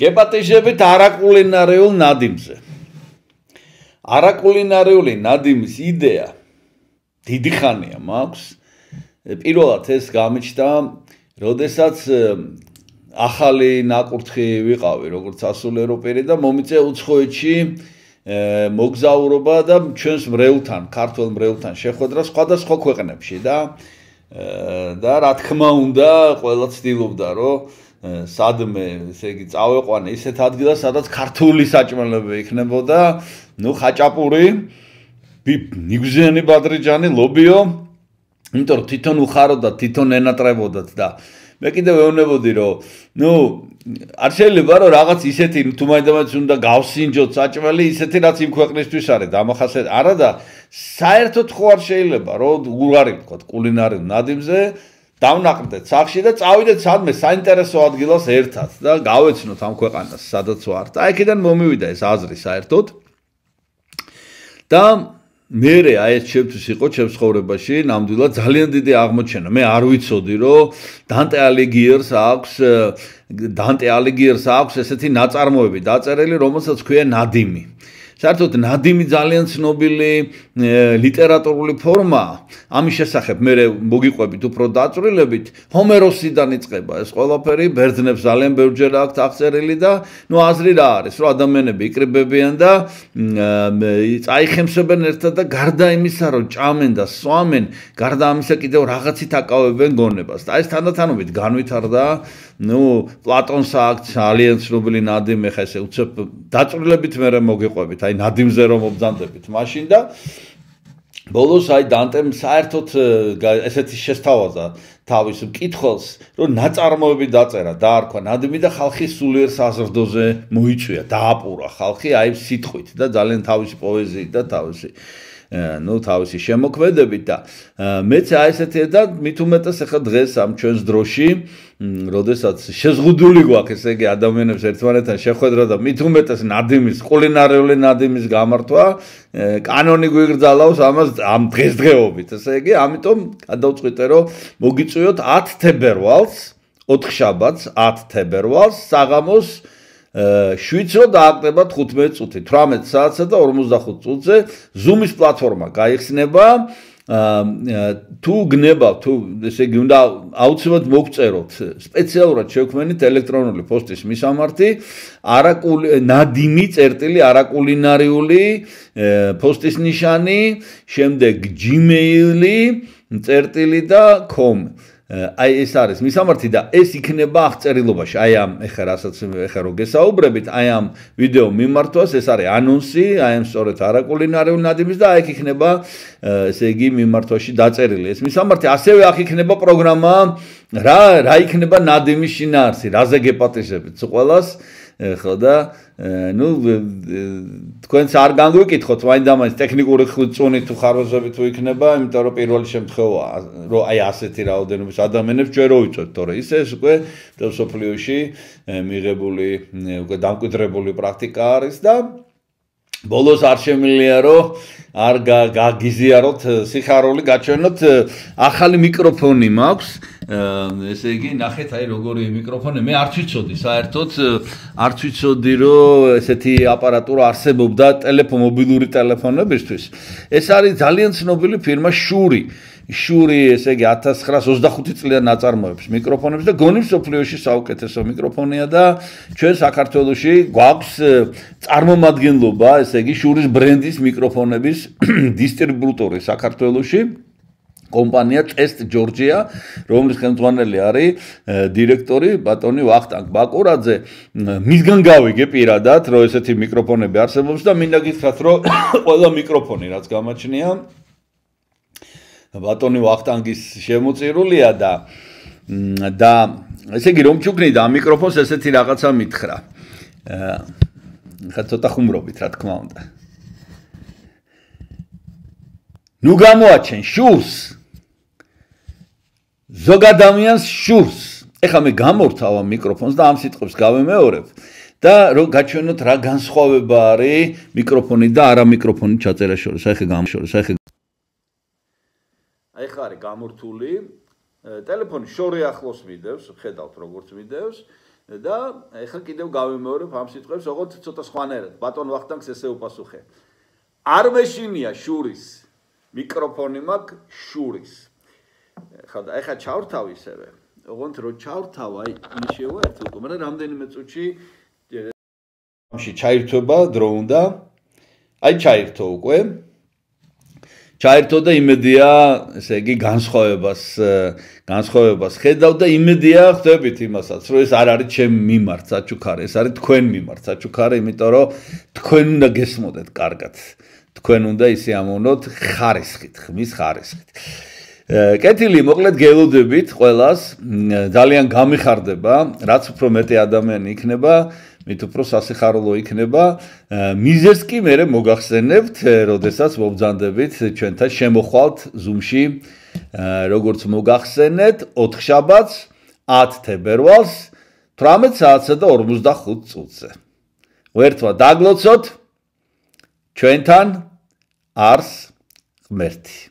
გეპატეჟებით არაკულინარეულ ნადიმზე. არაკულინარეული ნადიმის იდეა დიდი ხანია მაქვს. პირველად ეს გამიჩნდა, როდესაც ახალი ნაკურთხი ვიყავი, როგორც ასულ ევროპელი და მომიწე უცხოეთში მოგზაურობა და ჩვენს მრევლთან, ქართულ მრევლთან შეხვედრა სხვადასხვა ქვეყნებში და და რა თქმა უნდა, ყველა ცდილობდა, რომ სადმე ესე იგი წავეყვანე ისეთ ადგილას სადაც ქართული საჭმელები იქნებოდა ნუ ხაჭაპური ნიგზიანი ბადრიჯანი ლობიო იმიტომ რომ თვითონ უხაროდა თვითონ ენატრებოდა და მე კიდევ ვეუბნებოდი რომ ნუ არ შეიძლება რომ რაღაც ისეთი თუ მაინდამაინც უნდა გავსინჯოთ საჭმელი ისეთი რაც იმ ქვეყნისთვის არის დამახასიათებელი არა და საერთოდ ხო არ შეიძლება რომ უღარი ვთქვა კულინარიულ ნადიმზე დავნაყდეთ სახში და წავიდეთ სადმე საინტერესო ადგილას ერთად და გავეცნოთ ამ ქვეყანას სადაც ვარ და აიქიდან მომივიდა ეს აზრი საერთოდ და მე რე აი ეს ჩემთვის იყო ჩემს ხოვრებაში ნამდვილად ძალიან დიდი აღმოჩენა მე არ ვიცოდი რომ დანტე ალიგიერს აქვს დანტე ალიგიერს აქვს ესეთი ნაწარმოები დაწერილი რომელსაც ქვია ნადიმი საერთოდ ნადიმი ძალიან ცნობილი ლიტერატურული ფორმა ამის შესახებ მე მოგიყვებით უფრო დაწვრილებით ჰომეროსიდან იწყება ეს ყველაფერი ბერძნებს ძალიან ბევრჯერ აქვს აღწერილი და ნუ აზრი რა არის რომ ადამიანები იკრიბებიან და წაიხემსებენ ერთად და გარდა იმისა რომ ჭამენ და სვამენ გარდა ამისა კიდევ რაღაცით აკავებენ გონებას და ეს თანდათანობით განვითარდა ნუ პლატონს აქვს ძალიან ცნობილი ნადიმი ხა ესე უცებ დაწვრილებით მე რა მოგიყვებით აი ნადიმზე რომ მომძანდებით მაშინ და ბოლოს აი დანტემ საერთოდ ესეთი შეთავაზა თავის მკითხველს რომ ნაწარმოები დაწერა და არქვა ნადიმი და ხალხი სულიერ საზრდოზე მოიწვია დააპურა ხალხი აი სიტყვით და ძალიან თავისი პოეზიით და თავისი ну თავისი შემოქმედებით და მეც აი ესეთი და მით უმეტეს ახლა დღეს ამ ჩვენს დროში როდესაც შეზღუდული გვაქვს ესე იგი ადამიანებს ერთმანეთთან შეხვედრა და მithumetas nadimis კულინარული nadimis გამართვა კანონი გვიგრძალავს ამას ამ დღესდღეობით ესე იგი ამიტომ გადავწყვიტე რომ მოგიწვიოთ 10 თებერვალს 4 შაბათს 10 თებერვალს საღამოს შვიცრო დააკრება 15 წუთი 18 საათსა და 45 წუთზე ზუმის პლატფორმა გაიხსნება თუ გნება თუ ესე იგი უნდა აუცილებლად მოგწეროთ სპეციალურად შექმნით ელექტრონული პოსტის მისამართი არაკული ნადიმი წერტილი არაკულინარიული პოსტის ნიშანი შემდეგ gmail წერტილი და com აი ეს არის მისამართი და ეს იქნება აღწერილობაში. აი ამ ეხა რასაც ეხა რო გესაუბრებით, აი ამ ვიდეო მიმართოს, ეს არის ანონსი, აი ამ სწორედ არაკულინარეულ ნადიმის და აი იქნება ესე იგი მიმართოში დაწერილი. ეს მისამართი ასევე აქ იქნება პროგრამა რა რა იქნება ნადიმის შინაარსი, რაზე გეპატეშებით ყველას. აა ხო და ნუ თქვენს არ განგვიკითხოთ მაინც ამის ტექნიკური ხუწუნი თუ ხარვაზები თუ იქნება, იმიტომ რომ პირველი შემთხვევაა, რომ აი ასეთი რაოდენობის ადამიანებს ჯერ უვიწოთ, თორე ისე ეს უკვე სოფლიოში მიღებული უკვე დამკვიდრებული პრაქტიკა არის და ბოლოს არ შემიძლია რომ არ გაგიზიაროთ სიხარული გაჩვენოთ ახალი მიკროფონი მაქვს ესე იგი ნახეთ აი როგორი მიკროფონი მე არ ვიცოდი საერთოდ არ ვიცოდი რომ ესეთი აპარატურა არსებობდა ტელეფონ მობილური ტელეფონებისთვის ეს არის ძალიან ცნობილი ფირმა შური შური, ესე იგი 1925 წლიდან აწარმოებს მიკროფონებს და გონი სოფლიოში საუკეთესო მიკროფონია და ჩვენ საქართველოსი გვაქვს წარმომადგენლობა, ესე იგი შურის ბრენდის მიკროფონების დისტრიბუტორი საქართველოსში. კომპანია Test Georgia, რომლის ხელმძღვანელი არის დირექტორი ბატონი ვახტანგ ბაკურაძე, მისგან გავიგე პირადად, რომ ესეთი მიკროფონები არსებობს და მინდა გითხრათ, რომ ყველა მიკროფონი, რაც გამაჩნია, ბატონი ვახტანგის შემოწირულია და და ესე იგი რომ ჩუკნიდა მიკროფონს ესეთი რაღაცა მითხრა. ხა ცოტა ხუმრობით რა თქმა უნდა. ნუ გამოაჩენ შურს. ზოგ ადამიანს შურს. ეხლა მე გამორთავა მიკროფონს და ამ სიტყვებს გავემეორებ და რომ გაჩვენოთ რა განსხვავება არის მიკროფონი და არა მიკროფონი ჩაწერა შორის. აიხე გამშორის. აიხე აი ხა არის გამორთული ტელეფონი შორე ახლოს მიდევს ხედავთ როგორც მიდევს და ეხლა კიდევ გავიმეორებ ამ სიტყვებს როგორც ცოტა სხვანაირად ბატონ ვახტანგს ესე უპასუხე არ მეშინია შურის მიკროფონი მაქვს შურის ხა და ეხლა ჩავრთავ ისევე ოღონდ რო ჩავრთავ აი ნიშევა ერთ უკვე მაგრამ რამდენიმე წუთში ამში ჩაირთვება დრო უნდა აი ჩაირთო უკვე ჩაერთო და იმედია, ესე იგი განსხოვებას განსხოვებას ხედავ და იმედია ხდებით იმასაც, რომ ეს არ არის ჩემ მიმართ საჩუქარი, ეს არის თქვენ მიმართ საჩუქარი, იმიტომ რომ თქვენ უნდა გესმოდეთ კარგად. თქვენ უნდა ისე ამონოთ ხარისხით, ხმის ხარისხით. კეთილი მოკლედ გელოდებით ყველას, ძალიან გამიხარდება, რაც უფრო მეტი ადამიანი იქნება, მით უფრო სასიხარულო იქნება. მიზერს კი მე მოგახსენებთ, როდესაც მომძანდებით ჩვენთან შემოხვალთ Zoom-ში. როგორც მოგახსენეთ, 4 შაბათს 10 თებერვალს 18 საათსა და 45 წუთზე. ერთვა დაგლოცოთ ჩვენთან არს ღმერთი.